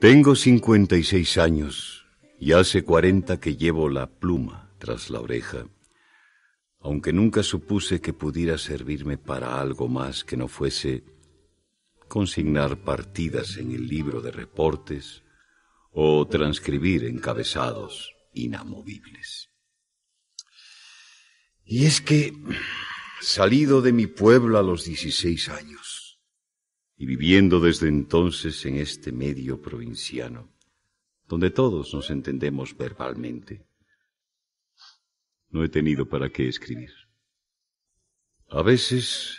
Tengo 56 años y hace 40 que llevo la pluma tras la oreja, aunque nunca supuse que pudiera servirme para algo más que no fuese consignar partidas en el libro de reportes o transcribir encabezados inamovibles. Y es que, salido de mi pueblo a los 16 años, y viviendo desde entonces en este medio provinciano, donde todos nos entendemos verbalmente. No he tenido para qué escribir. A veces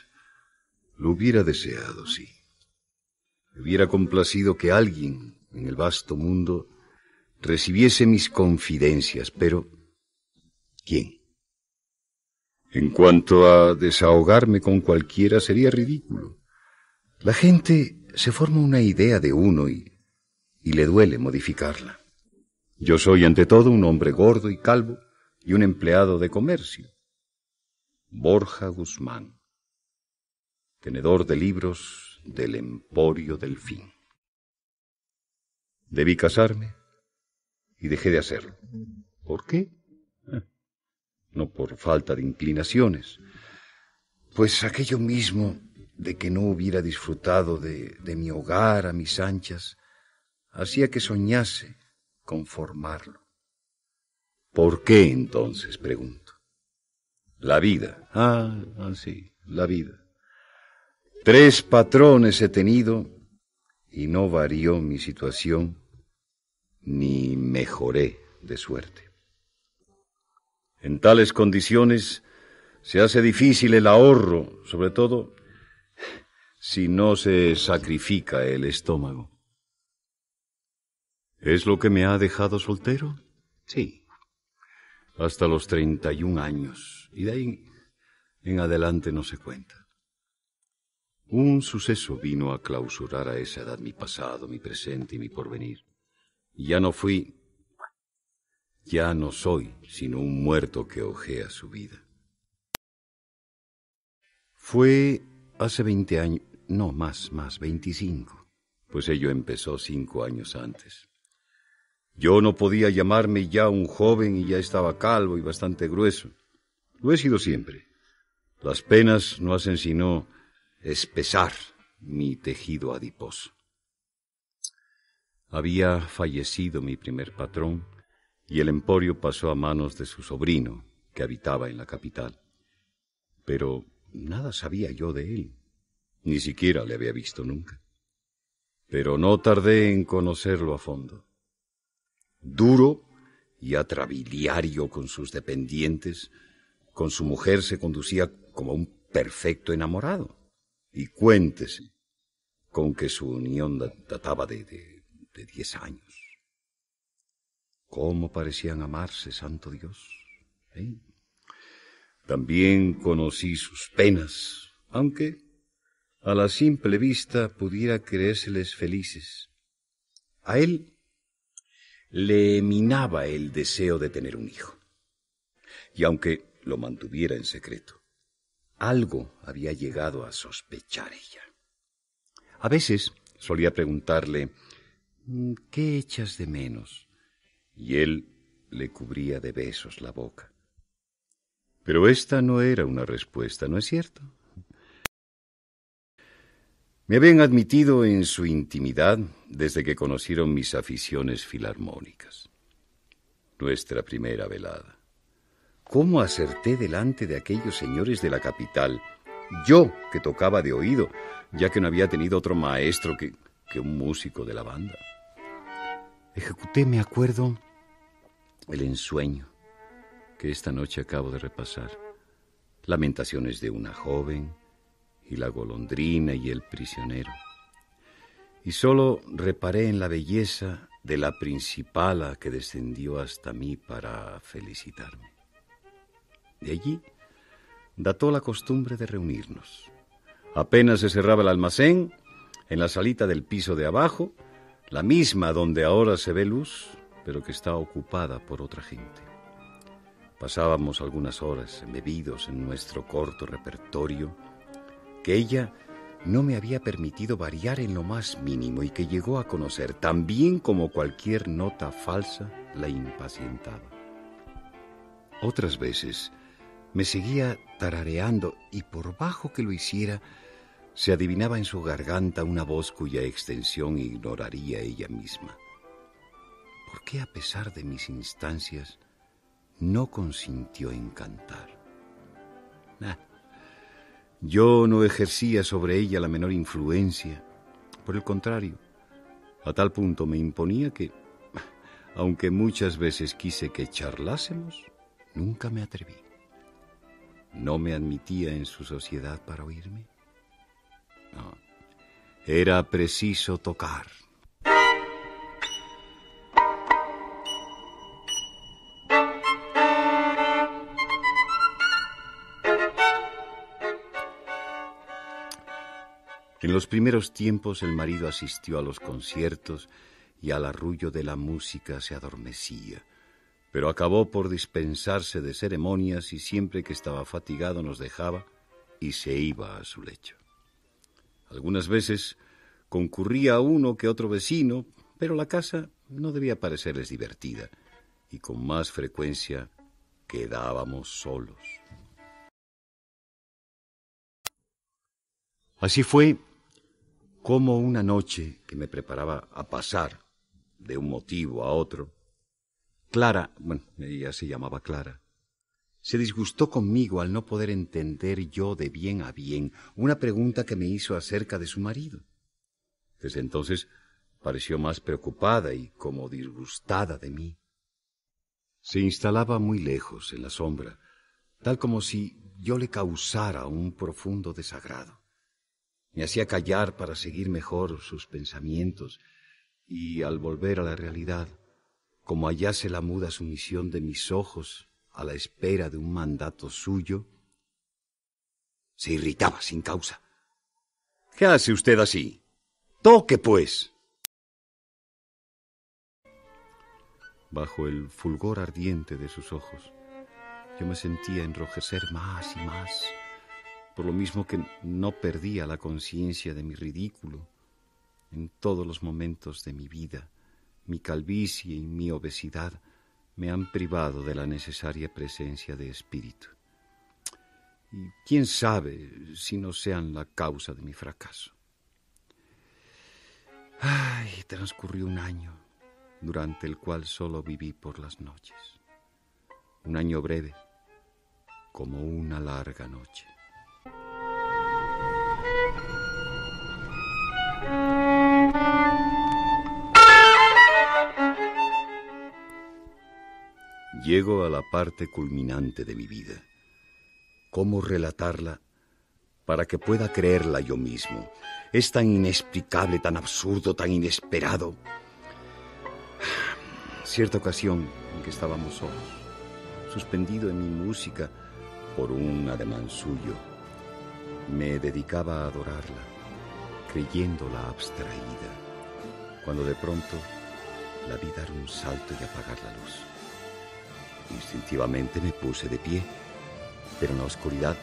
lo hubiera deseado, sí. Me hubiera complacido que alguien en el vasto mundo recibiese mis confidencias, pero ¿quién? En cuanto a desahogarme con cualquiera sería ridículo. La gente se forma una idea de uno y, le duele modificarla. Yo soy ante todo un hombre gordo y calvo y un empleado de comercio. Borja Guzmán, tenedor de libros del Emporio del Fin. Debí casarme y dejé de hacerlo. ¿Por qué? No por falta de inclinaciones, pues aquello mismo de que no hubiera disfrutado de, mi hogar a mis anchas, hacía que soñase con formarlo. ¿Por qué entonces? pregunto. La vida. Ah, ah, sí, la vida. Tres patrones he tenido y no varió mi situación ni mejoré de suerte. En tales condiciones se hace difícil el ahorro, sobre todo si no se sacrifica el estómago. ¿Es lo que me ha dejado soltero? Sí. Hasta los 31 años. Y de ahí en adelante no se cuenta. Un suceso vino a clausurar a esa edad mi pasado, mi presente y mi porvenir. Ya no fui, ya no soy, sino un muerto que ojea su vida. Fue hace 20 años, no más, más veinticinco. pues ello empezó cinco años antes. Yo no podía llamarme ya un joven y ya estaba calvo y bastante grueso. Lo he sido siempre. Las penas no hacen sino espesar mi tejido adiposo. Había fallecido mi primer patrón y el emporio pasó a manos de su sobrino, que habitaba en la capital. Pero nada sabía yo de él. Ni siquiera le había visto nunca. Pero no tardé en conocerlo a fondo. Duro y atrabiliario con sus dependientes, con su mujer se conducía como un perfecto enamorado. Y cuéntese con que su unión databa de, de, diez años. ¿Cómo parecían amarse, santo Dios? ¿Eh? También conocí sus penas, aunque a la simple vista pudiera creérseles felices. A él le minaba el deseo de tener un hijo. Y aunque lo mantuviera en secreto, algo había llegado a sospechar ella. A veces solía preguntarle, mm, ¿qué echas de menos? Y él le cubría de besos la boca. Pero esta no era una respuesta, ¿no es cierto? Me habían admitido en su intimidad desde que conocieron mis aficiones filarmónicas. Nuestra primera velada. ¿Cómo acerté delante de aquellos señores de la capital? Yo, que tocaba de oído, ya que no había tenido otro maestro que, un músico de la banda. Ejecuté, me acuerdo, el ensueño que esta noche acabo de repasar. Lamentaciones de una joven, y la golondrina y el prisionero. Y solo reparé en la belleza de la principala que descendió hasta mí para felicitarme. De allí dató la costumbre de reunirnos. Apenas se cerraba el almacén, en la salita del piso de abajo, la misma donde ahora se ve luz, pero que está ocupada por otra gente. Pasábamos algunas horas embebidos en nuestro corto repertorio, que ella no me había permitido variar en lo más mínimo y que llegó a conocer tan bien como cualquier nota falsa la impacientaba. Otras veces me seguía tarareando y por bajo que lo hiciera, se adivinaba en su garganta una voz cuya extensión ignoraría ella misma. ¿Por qué a pesar de mis instancias no consintió en cantar? Ah, yo no ejercía sobre ella la menor influencia. Por el contrario, a tal punto me imponía que, aunque muchas veces quise que charlásemos, nunca me atreví. No me admitía en su sociedad para oírme. era preciso tocar. En los primeros tiempos el marido asistió a los conciertos y al arrullo de la música se adormecía, pero acabó por dispensarse de ceremonias y siempre que estaba fatigado nos dejaba y se iba a su lecho. Algunas veces concurría uno que otro vecino, pero la casa no debía parecerles divertida y con más frecuencia quedábamos solos. Así fue como una noche que me preparaba a pasar de un motivo a otro, Clara, bueno, ella se llamaba Clara, se disgustó conmigo al no poder entender yo de bien a bien una pregunta que me hizo acerca de su marido. Desde entonces pareció más preocupada y como disgustada de mí. Se instalaba muy lejos, en la sombra, tal como si yo le causara un profundo desagrado. Me hacía callar para seguir mejor sus pensamientos y al volver a la realidad, como hallase la muda sumisión de mis ojos a la espera de un mandato suyo, se irritaba sin causa. ¿Qué hace usted así? Toque, pues. Bajo el fulgor ardiente de sus ojos, yo me sentía enrojecer más y más por lo mismo que no perdía la conciencia de mi ridículo en todos los momentos de mi vida. Mi calvicie y mi obesidad me han privado de la necesaria presencia de espíritu. Y quién sabe si no sean la causa de mi fracaso. Ay, transcurrió un año durante el cual solo viví por las noches. Un año breve, como una larga noche. Llego a la parte culminante de mi vida. ¿Cómo relatarla para que pueda creerla yo mismo? Es tan inexplicable, tan absurdo, tan inesperado. Cierta ocasión en que estábamos solos, suspendido en mi música por un ademán suyo, me dedicaba a adorarla, creyéndola abstraída, cuando de pronto la vi dar un salto y apagar la luz. Instintivamente me puse de pie, pero en la oscuridad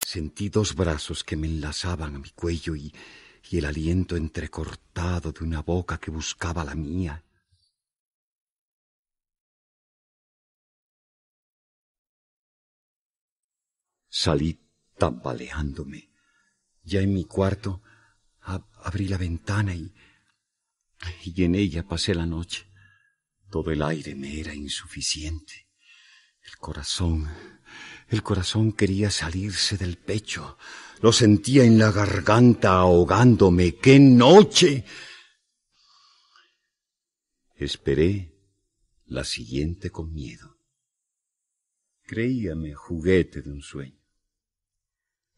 sentí dos brazos que me enlazaban a mi cuello y, el aliento entrecortado de una boca que buscaba la mía. Salí tambaleándome. Ya en mi cuarto abrí la ventana y, y en ella pasé la noche. Todo el aire me era insuficiente. El corazón, el corazón quería salirse del pecho. Lo sentía en la garganta ahogándome. ¡Qué noche! Esperé la siguiente con miedo. Creíame juguete de un sueño.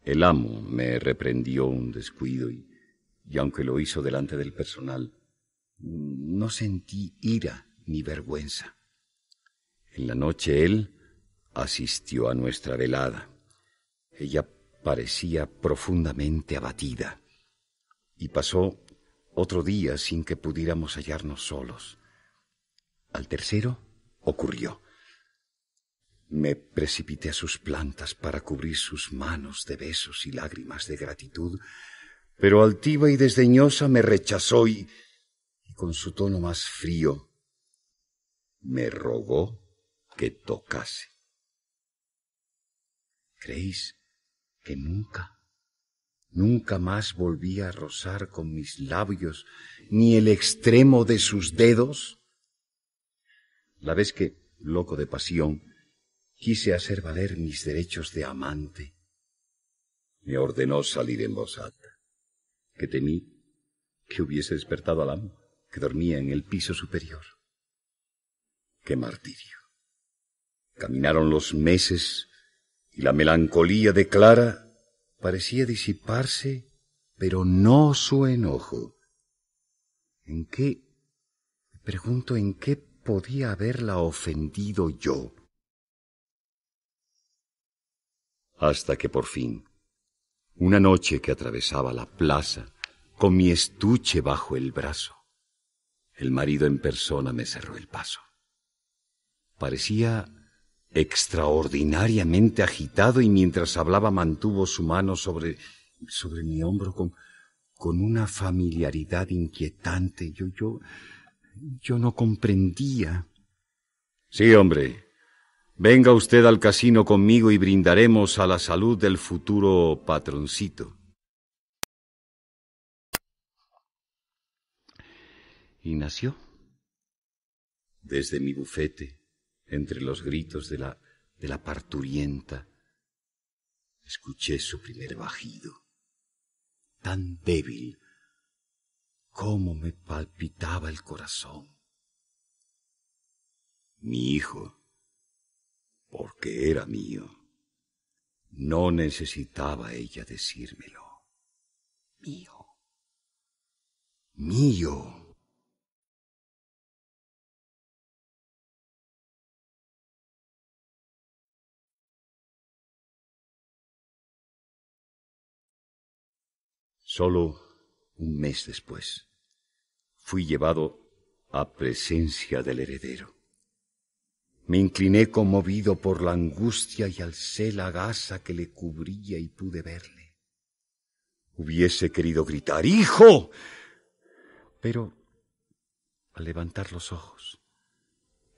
El amo me reprendió un descuido y, y aunque lo hizo delante del personal, no sentí ira ni vergüenza. En la noche él asistió a nuestra velada. Ella parecía profundamente abatida y pasó otro día sin que pudiéramos hallarnos solos. Al tercero ocurrió. Me precipité a sus plantas para cubrir sus manos de besos y lágrimas de gratitud, pero altiva y desdeñosa me rechazó y, con su tono más frío me rogó que tocase. ¿Creéis que nunca, nunca más volví a rozar con mis labios ni el extremo de sus dedos? La vez que, loco de pasión, quise hacer valer mis derechos de amante, me ordenó salir en voz alta, que temí que hubiese despertado al amo, que dormía en el piso superior. ¡Qué martirio. Caminaron los meses y la melancolía de Clara parecía disiparse, pero no su enojo. ¿En qué? Me pregunto en qué podía haberla ofendido yo. Hasta que por fin, una noche que atravesaba la plaza, con mi estuche bajo el brazo, el marido en persona me cerró el paso. Parecía extraordinariamente agitado y mientras hablaba mantuvo su mano sobre, sobre mi hombro con, con una familiaridad inquietante. Yo, yo, yo no comprendía. Sí, hombre. Venga usted al casino conmigo y brindaremos a la salud del futuro patroncito. Y nació. Desde mi bufete entre los gritos de la, parturienta, escuché su primer bajido, tan débil, como me palpitaba el corazón. Mi hijo, porque era mío, no necesitaba ella decírmelo. Mío. Mío. Solo un mes después, fui llevado a presencia del heredero. Me incliné conmovido por la angustia y alcé la gasa que le cubría y pude verle. Hubiese querido gritar, ¡Hijo! Pero al levantar los ojos,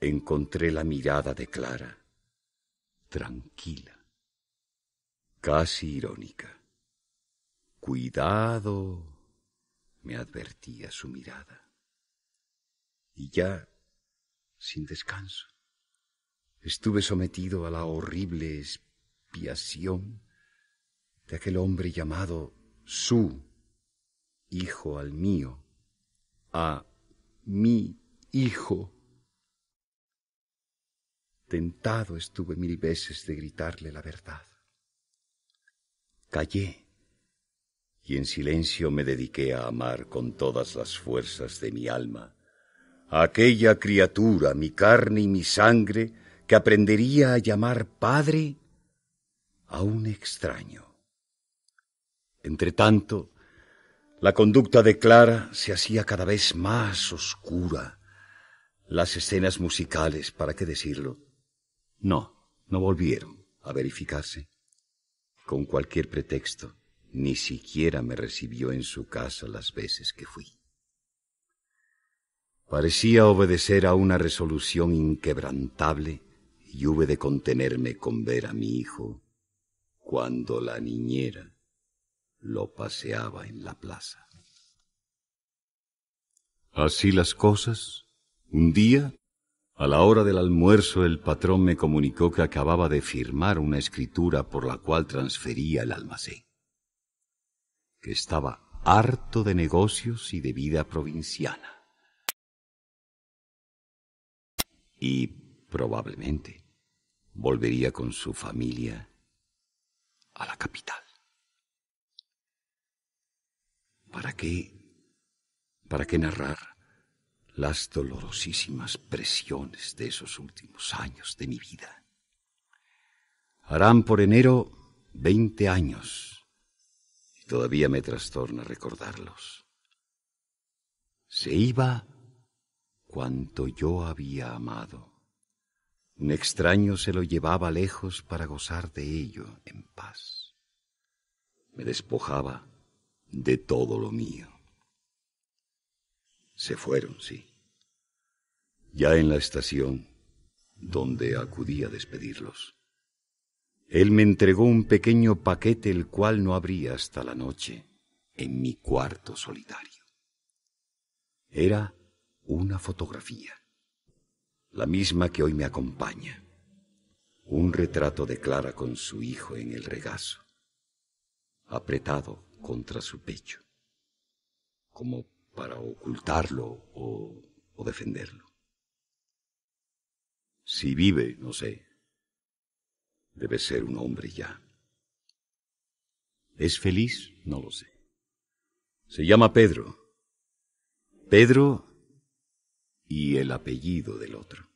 encontré la mirada de Clara, tranquila, casi irónica. Cuidado, me advertía su mirada. Y ya, sin descanso, estuve sometido a la horrible expiación de aquel hombre llamado su hijo al mío, a mi hijo. Tentado estuve mil veces de gritarle la verdad. Callé y en silencio me dediqué a amar con todas las fuerzas de mi alma a aquella criatura, mi carne y mi sangre, que aprendería a llamar padre a un extraño. Entretanto, la conducta de Clara se hacía cada vez más oscura. Las escenas musicales, ¿para qué decirlo? No, no volvieron a verificarse. Con cualquier pretexto, ni siquiera me recibió en su casa las veces que fui. Parecía obedecer a una resolución inquebrantable y hube de contenerme con ver a mi hijo cuando la niñera lo paseaba en la plaza. Así las cosas, un día, a la hora del almuerzo, el patrón me comunicó que acababa de firmar una escritura por la cual transfería el almacén que estaba harto de negocios y de vida provinciana. Y probablemente volvería con su familia a la capital. ¿Para qué? ¿Para qué narrar las dolorosísimas presiones de esos últimos años de mi vida? Harán por enero veinte años Todavía me trastorna recordarlos. Se iba cuanto yo había amado. Un extraño se lo llevaba lejos para gozar de ello en paz. Me despojaba de todo lo mío. Se fueron, sí. Ya en la estación donde acudí a despedirlos. Él me entregó un pequeño paquete el cual no abría hasta la noche en mi cuarto solitario. Era una fotografía, la misma que hoy me acompaña, un retrato de Clara con su hijo en el regazo, apretado contra su pecho, como para ocultarlo o defenderlo. Si vive, no sé, Debe ser un hombre ya. ¿Es feliz? No lo sé. Se llama Pedro. Pedro y el apellido del otro.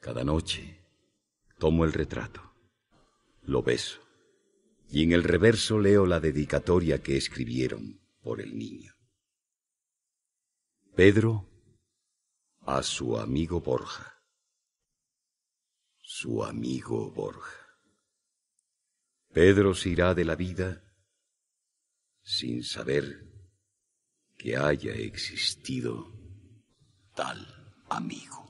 Cada noche tomo el retrato, lo beso y en el reverso leo la dedicatoria que escribieron por el niño. Pedro a su amigo Borja su amigo Borja. Pedro se irá de la vida sin saber que haya existido tal amigo.